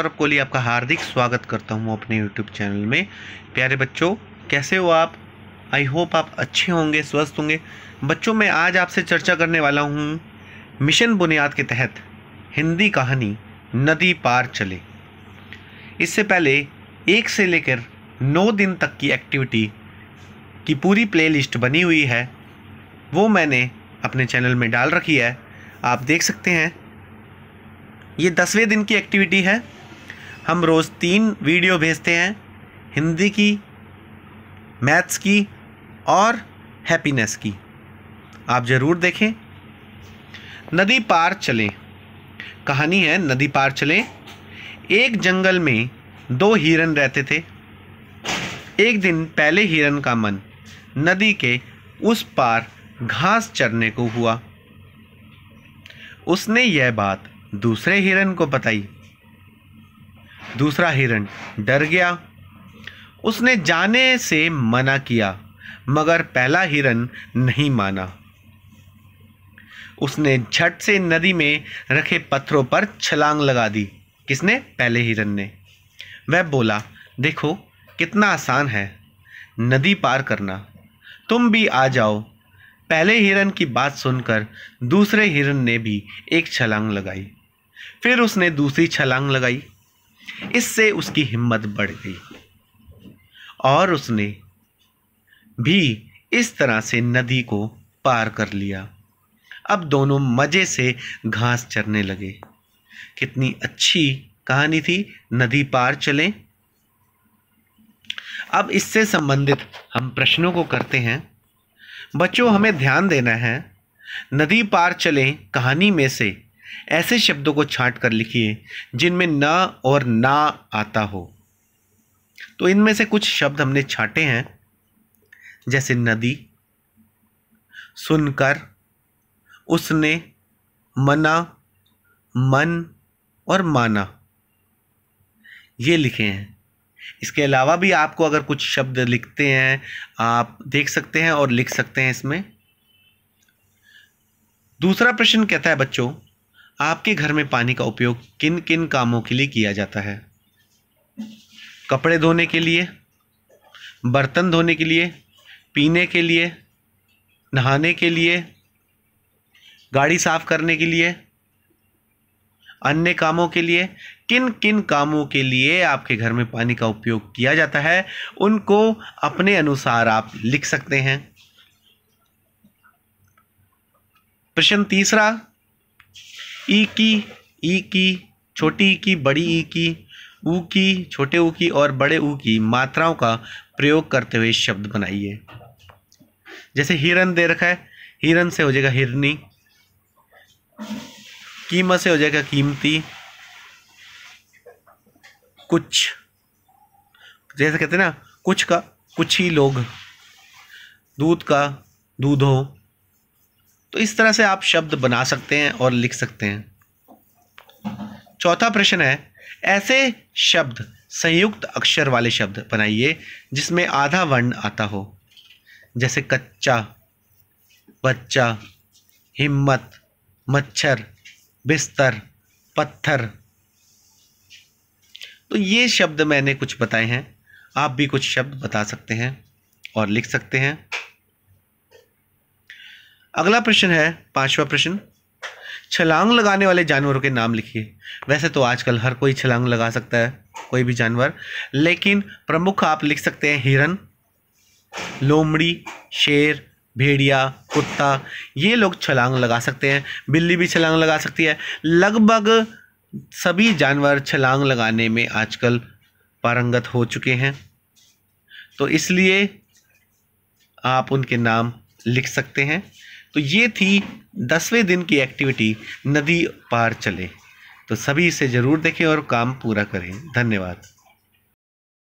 सौरभ कोहली आपका हार्दिक स्वागत करता हूँ अपने यूट्यूब चैनल में प्यारे बच्चों कैसे हो आप आई होप आप अच्छे होंगे स्वस्थ होंगे बच्चों मैं आज आपसे चर्चा करने वाला हूँ मिशन बुनियाद के तहत हिंदी कहानी नदी पार चले इससे पहले एक से लेकर नौ दिन तक की एक्टिविटी की पूरी प्लेलिस्ट बनी हुई है वो मैंने अपने चैनल में डाल रखी है आप देख सकते हैं ये दसवें दिन की एक्टिविटी है हम रोज़ तीन वीडियो भेजते हैं हिंदी की मैथ्स की और हैप्पीनेस की आप ज़रूर देखें नदी पार चलें कहानी है नदी पार चलें एक जंगल में दो हिरन रहते थे एक दिन पहले हिरन का मन नदी के उस पार घास चरने को हुआ उसने यह बात दूसरे हिरन को बताई दूसरा हिरण डर गया उसने जाने से मना किया मगर पहला हिरण नहीं माना उसने झट से नदी में रखे पत्थरों पर छलांग लगा दी किसने पहले हिरन ने वह बोला देखो कितना आसान है नदी पार करना तुम भी आ जाओ पहले हिरण की बात सुनकर दूसरे हिरण ने भी एक छलांग लगाई फिर उसने दूसरी छलांग लगाई इससे उसकी हिम्मत बढ़ गई और उसने भी इस तरह से नदी को पार कर लिया अब दोनों मज़े से घास चरने लगे कितनी अच्छी कहानी थी नदी पार चलें अब इससे संबंधित हम प्रश्नों को करते हैं बच्चों हमें ध्यान देना है नदी पार चलें कहानी में से ऐसे शब्दों को छांट कर लिखिए जिनमें न और ना आता हो तो इनमें से कुछ शब्द हमने छांटे हैं जैसे नदी सुनकर उसने मना मन और माना ये लिखे हैं इसके अलावा भी आपको अगर कुछ शब्द लिखते हैं आप देख सकते हैं और लिख सकते हैं इसमें दूसरा प्रश्न कहता है बच्चों आपके घर में पानी का उपयोग किन किन कामों के लिए किया जाता है कपड़े धोने के लिए बर्तन धोने के लिए पीने के लिए नहाने के लिए गाड़ी साफ करने के लिए अन्य कामों के लिए किन किन कामों के लिए आपके घर में पानी का उपयोग किया जाता है उनको अपने अनुसार आप लिख सकते हैं प्रश्न तीसरा ई की ई की छोटी ई की बड़ी ई की ऊ की छोटे ऊ की और बड़े ऊ की मात्राओं का प्रयोग करते हुए शब्द बनाइए जैसे हिरन दे रखा है हिरन से हो जाएगा हिरनी कीमत से हो जाएगा कीमती कुछ जैसे कहते हैं ना कुछ का कुछ ही लोग दूध का दूधों तो इस तरह से आप शब्द बना सकते हैं और लिख सकते हैं चौथा प्रश्न है ऐसे शब्द संयुक्त अक्षर वाले शब्द बनाइए जिसमें आधा वर्ण आता हो जैसे कच्चा बच्चा हिम्मत मच्छर बिस्तर पत्थर तो ये शब्द मैंने कुछ बताए हैं आप भी कुछ शब्द बता सकते हैं और लिख सकते हैं अगला प्रश्न है पांचवा प्रश्न छलांग लगाने वाले जानवरों के नाम लिखिए वैसे तो आजकल हर कोई छलांग लगा सकता है कोई भी जानवर लेकिन प्रमुख आप लिख सकते हैं हिरन लोमड़ी शेर भेड़िया कुत्ता ये लोग छलांग लगा सकते हैं बिल्ली भी छलांग लगा सकती है लगभग सभी जानवर छलांग लगाने में आजकल पारंगत हो चुके हैं तो इसलिए आप उनके नाम लिख सकते हैं तो ये थी दसवें दिन की एक्टिविटी नदी पार चले तो सभी इसे ज़रूर देखें और काम पूरा करें धन्यवाद